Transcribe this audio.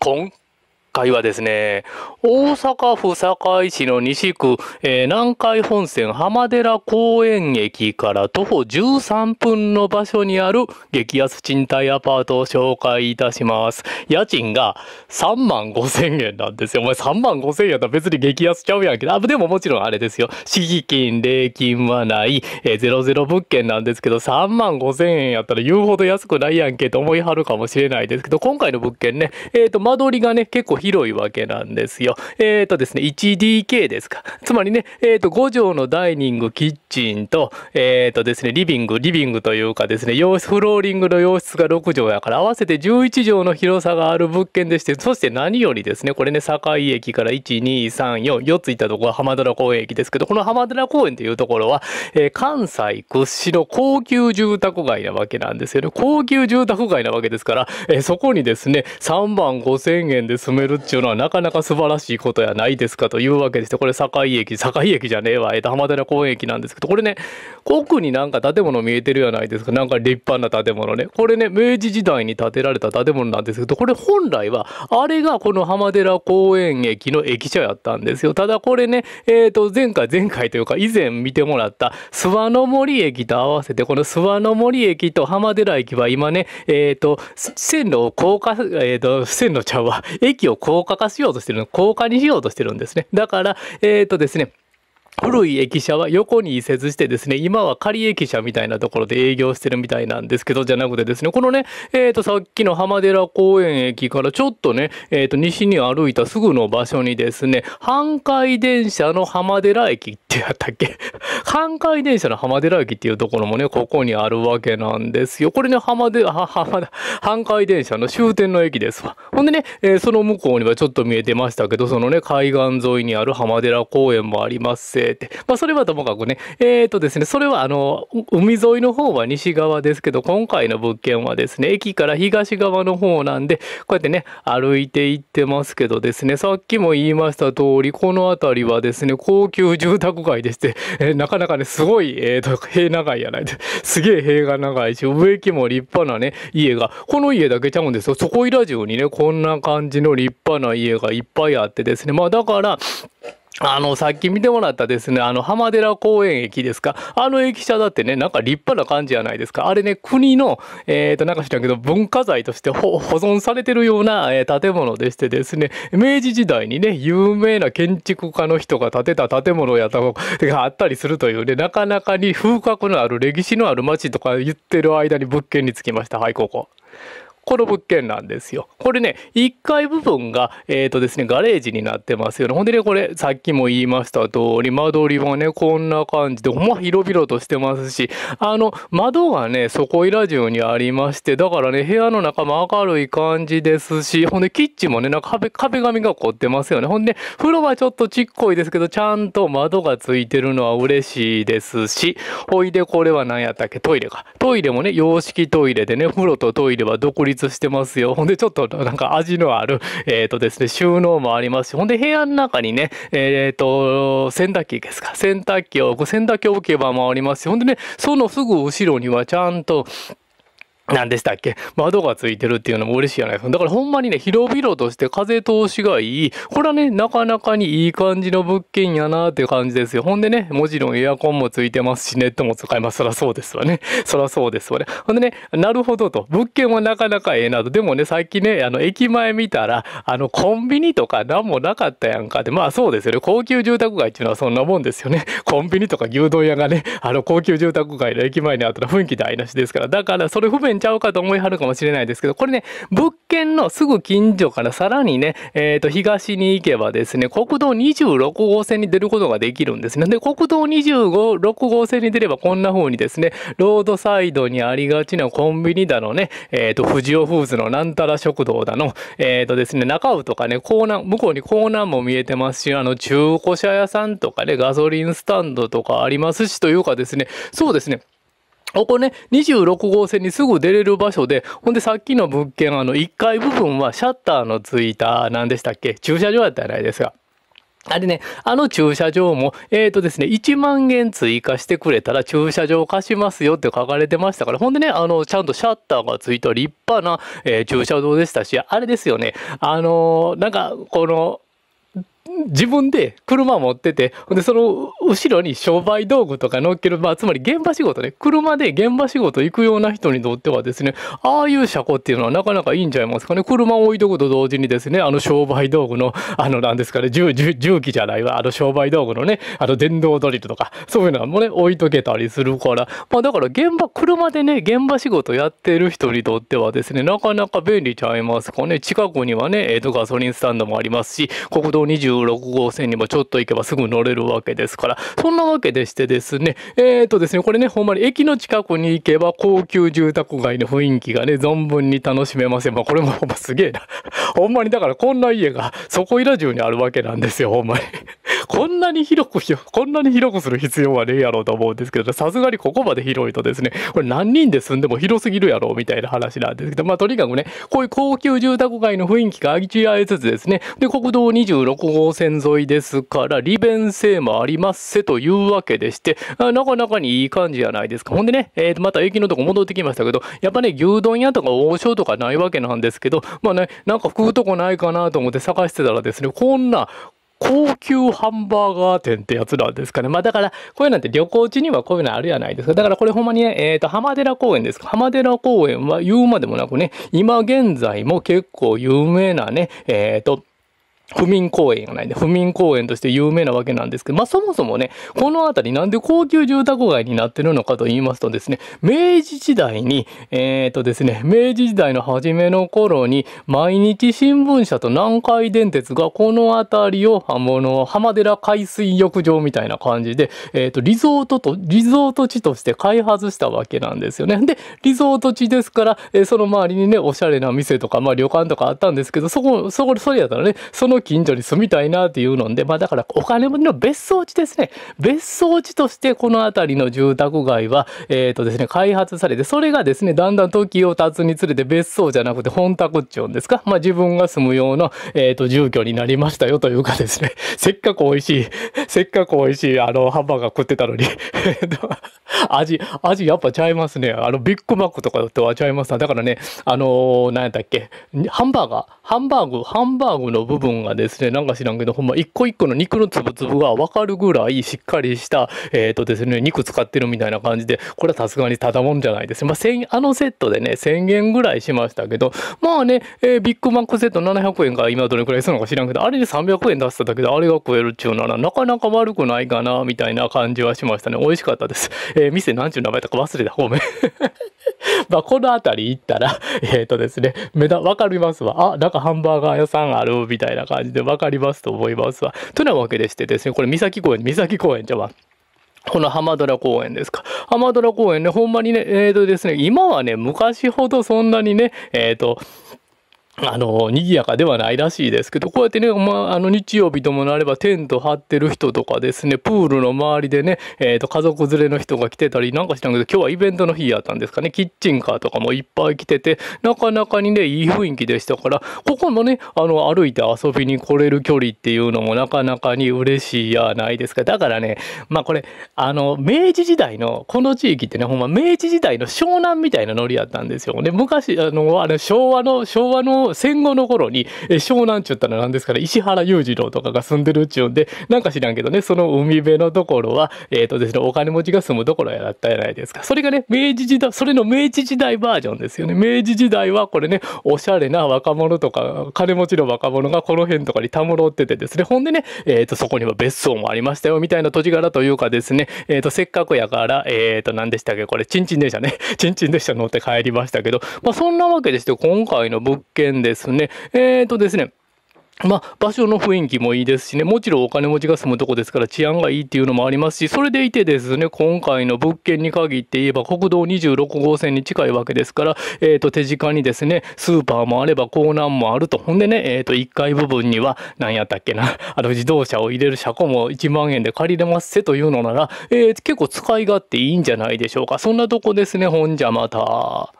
孔。回はですね、大阪府堺市の西区、えー、南海本線浜寺公園駅から徒歩13分の場所にある激安賃貸アパートを紹介いたします。家賃が3万5千円なんですよ。お前3万5千円やったら別に激安ちゃうやんけど、あ、でももちろんあれですよ。市議金、礼金はない、えー、ゼロ物件なんですけど、3万5千円やったら言うほど安くないやんけと思いはるかもしれないですけど、今回の物件ね、えっ、ー、と、間取りがね、結構広広いわけなんですよ。えっ、ー、とですね、1DK ですか。つまりね、えっ、ー、と、5畳のダイニング、キッチンと、えっ、ー、とですね、リビング、リビングというかですね、洋室、フローリングの洋室が6畳やから、合わせて11畳の広さがある物件でして、そして何よりですね、これね、堺駅から1、2、3、4、4つ行ったところは浜寺公園駅ですけど、この浜寺公園というところは、えー、関西屈指の高級住宅街なわけなんですよね。高級住宅街なわけですから、えー、そこにですね、3万5千円で住めるっていうのはなかなか素晴らしいことやないですかというわけでして、これ堺駅、堺駅じゃねえわ、えっ、ー、と、浜寺公園駅なんですくこれね、奥になんか建物見えてるじゃないですか。なんか立派な建物ね。これね、明治時代に建てられた建物なんですけど、これ本来は、あれがこの浜寺公園駅の駅舎やったんですよ。ただこれね、えっ、ー、と、前回、前回というか、以前見てもらった諏訪の森駅と合わせて、この諏訪の森駅と浜寺駅は今ね、えっ、ー、と、線路を高架、えっ、ー、と、線路ちゃうわ。駅を高架化しようとしてるの、高架にしようとしてるんですね。だから、えっ、とですね、古い駅舎は横に移設してですね、今は仮駅舎みたいなところで営業してるみたいなんですけど、じゃなくてですね、このね、えっ、ー、と、さっきの浜寺公園駅からちょっとね、えっ、ー、と、西に歩いたすぐの場所にですね、阪海電車の浜寺駅ってやったっけ関海電車の浜寺駅っていうところもね、ここにあるわけなんですよ。これね、浜で、は、浜田、阪海電車の終点の駅ですわ。ほんでね、えー、その向こうにはちょっと見えてましたけど、そのね、海岸沿いにある浜寺公園もありますせって。まあ、それはともかくね、えっ、ー、とですね、それはあの、海沿いの方は西側ですけど、今回の物件はですね、駅から東側の方なんで、こうやってね、歩いて行ってますけどですね、さっきも言いました通り、この辺りはですね、高級住宅街でして、えー、なかなかね、すごい、えーと、塀長いやないで、すげえ塀が長いし、植木も立派なね、家が、この家だけちゃうんですよ。そこいら中にね、こんな感じの立派な家がいっぱいあってですね、まあだから、あの、さっき見てもらったですね、あの、浜寺公園駅ですか。あの駅舎だってね、なんか立派な感じじゃないですか。あれね、国の、えっ、ー、と、なんか知らんけど、文化財として保存されてるような、えー、建物でしてですね、明治時代にね、有名な建築家の人が建てた建物やったがあったりするというね、なかなかに風格のある歴史のある街とか言ってる間に物件につきました。はい、ここ。この物件なんですよ。これね、1階部分が、えっ、ー、とですね、ガレージになってますよね。ほんでね、これ、さっきも言いました通り、間取りはね、こんな感じで、ほんま広々としてますし、あの、窓がね、そこいら中にありまして、だからね、部屋の中も明るい感じですし、ほんで、キッチンもね、なんか壁、壁紙が凝ってますよね。ほんで、風呂はちょっとちっこいですけど、ちゃんと窓がついてるのは嬉しいですし、ほいで、これは何やったっけ、トイレか。トイレもね、洋式トイレでね、風呂とトイレは独立してますよ。ほんでちょっとなんか味のある、えっ、とですね、収納もありますし、ほんで部屋の中にね、えっ、と、洗濯機ですか、洗濯機を、洗濯機置けばもありますし、ほんでね、そのすぐ後ろにはちゃんと、何でしたっけ窓がついてるっていうのも嬉しいじゃないですか。だからほんまにね、広々として風通しがいい。これはね、なかなかにいい感じの物件やなーっていう感じですよ。ほんでね、もちろんエアコンもついてますし、ネットも使えます。そらそうですわね。そらそうですわね。ほんでね、なるほどと。物件はなかなかええなと。でもね、さっきね、あの、駅前見たら、あの、コンビニとか何もなかったやんかって。まあそうですよね。高級住宅街っていうのはそんなもんですよね。コンビニとか牛丼屋がね、あの、高級住宅街の駅前にあったら雰囲気台無しですから。だから、それ不便ちゃうかと思いはるかもしれないですけど、これね、物件のすぐ近所からさらにね、えっ、ー、と、東に行けばですね、国道26号線に出ることができるんですね。で、国道25、6号線に出ればこんな風にですね、ロードサイドにありがちなコンビニだのね、えっ、ー、と、富士オフーズのなんたら食堂だの、えっ、ー、とですね、中尾とかね、港南、向こうに港南も見えてますし、あの、中古車屋さんとかね、ガソリンスタンドとかありますし、というかですね、そうですね、ここね、26号線にすぐ出れる場所で、ほんでさっきの物件、あの、1階部分はシャッターのついた、何でしたっけ駐車場やったじゃないですか。あれね、あの駐車場も、えっ、ー、とですね、1万円追加してくれたら駐車場貸しますよって書かれてましたから、ほんでね、あの、ちゃんとシャッターがついた立派な、えー、駐車場でしたし、あれですよね、あのー、なんか、この、自分で車持ってて、で、その後ろに商売道具とか乗っける、まあ、つまり現場仕事ね、車で現場仕事行くような人にとってはですね、ああいう車庫っていうのはなかなかいいんちゃいますかね。車を置いとくと同時にですね、あの商売道具の、あの、何ですかね、重、重機じゃないわ、あの商売道具のね、あの電動ドリルとか、そういうのもね、置いとけたりするから、まあ、だから現場、車でね、現場仕事やってる人にとってはですね、なかなか便利ちゃいますかね。近くにはね、えっと、ガソリンスタンドもありますし、国道20 26号線にもちょっと行けばすぐ乗れるわけですから、そんなわけでしてですね、えっ、とですね、これね、ほんまに駅の近くに行けば高級住宅街の雰囲気がね、存分に楽しめません。まあこれもほんますげえな。ほんまにだからこんな家がそこいら中にあるわけなんですよ、ほんまに。こんなに広く、こんなに広くする必要はねえやろうと思うんですけど、さすがにここまで広いとですね、これ何人で住んでも広すぎるやろうみたいな話なんですけど、まあとにかくね、こういう高級住宅街の雰囲気が味わえつつですね、で、国道26号線沿いですから、利便性もありますせというわけでして、なかなかにいい感じじゃないですか。ほんでね、えー、また駅のとこ戻ってきましたけど、やっぱね、牛丼屋とか王将とかないわけなんですけど、まあね、なんか食うとこないかなと思って探してたらですね、こんな、高級ハンバーガー店ってやつなんですかね。まあだから、こういうなんて旅行地にはこういうのあるやないですか。だからこれほんまにね、えっ、ー、と、浜寺公園ですか。浜寺公園は言うまでもなくね、今現在も結構有名なね、えっ、ー、と、不眠公園がないんで、不眠公園として有名なわけなんですけど、まあ、そもそもね、この辺りなんで高級住宅街になってるのかと言いますとですね、明治時代に、えっ、とですね、明治時代の初めの頃に、毎日新聞社と南海電鉄がこの辺りを、あの、浜寺海水浴場みたいな感じで、えっ、と、リゾートと、リゾート地として開発したわけなんですよね。で、リゾート地ですから、えー、その周りにね、おしゃれな店とか、まあ、旅館とかあったんですけど、そこ、そこ、それやったらね、そのの近所に住みたいなっていうので、まあだからお金持ちの別荘地ですね。別荘地としてこの辺りの住宅街は、えっ、ー、とですね、開発されて、それがですね、だんだん時を経つにつれて別荘じゃなくて本宅っちゅうんですか、まあ自分が住む用の、えっ、ー、と住居になりましたよというかですね、せっかく美味しい、せっかく美味しいあのハンバーガー食ってたのに、味、味やっぱちゃいますね。あの、ビッグマックとかとはちゃいますだからね、あのー、なんやったっけ、ハンバーガー、ハンバーグ、ハンバーグの部分がですね、なんか知らんけど、ほんま一個一個の肉の粒々がわかるぐらいしっかりした、えっ、ー、とですね、肉使ってるみたいな感じで、これはさすがにただもんじゃないですまあ、千、あのセットでね、1000円ぐらいしましたけど、まあね、えー、ビッグマックセット700円から今どれくらいするのか知らんけど、あれで300円出しただけであれが食えるっちゅうのはなかなか悪くないかな、みたいな感じはしましたね。美味しかったです。えーー、店何ちゅう名前とか忘れた方面 まあ、この辺り行ったら、えっ、ー、とですね、目だ、わかりますわ。あ、なんかハンバーガー屋さんあるみたいな感じでわかりますと思いますわ。となわけでしてですね、これ三崎公園、三崎公園じゃわ。この浜虎公園ですか。浜虎公園ね、ほんまにね、えっ、ー、とですね、今はね、昔ほどそんなにね、えっ、ー、と、あの、賑やかではないらしいですけど、こうやってね、まあ、あの、日曜日ともなれば、テント張ってる人とかですね、プールの周りでね、えっ、ー、と、家族連れの人が来てたりなんかしたんけど、今日はイベントの日やったんですかね、キッチンカーとかもいっぱい来てて、なかなかにね、いい雰囲気でしたから、ここもね、あの、歩いて遊びに来れる距離っていうのもなかなかに嬉しいやないですか。だからね、まあ、これ、あの、明治時代の、この地域ってね、ほんま明治時代の湘南みたいなノリやったんですよ。ね、昔、あの、あれ、昭和の、昭和の、戦後の頃に、え湘南ちゅったら何ですかね、石原裕次郎とかが住んでるっちゅうんで、なんか知らんけどね、その海辺のところは、えっ、ー、とですね、お金持ちが住むところやったじゃないですか。それがね、明治時代、それの明治時代バージョンですよね。明治時代はこれね、おしゃれな若者とか、金持ちの若者がこの辺とかにたむろっててですね、ほんでね、えっ、ー、と、そこには別荘もありましたよ、みたいな土地柄というかですね、えっ、ー、と、せっかくやから、えっ、と、何でしたっけ、これ、ちんちん電車ね、ちんちん電車乗って帰りましたけど、まあ、そんなわけでして、今回の物件ですね。えっ、とですね。まあ、場所の雰囲気もいいですしね、もちろんお金持ちが住むとこですから治安がいいっていうのもありますし、それでいてですね、今回の物件に限って言えば国道26号線に近いわけですから、えっ、ー、と、手近にですね、スーパーもあれば港南もあると。ほんでね、えっ、ー、と、1階部分には、何やったっけな、あの、自動車を入れる車庫も1万円で借りれますせというのなら、えー、結構使い勝手いいんじゃないでしょうか。そんなとこですね、ほんじゃまた。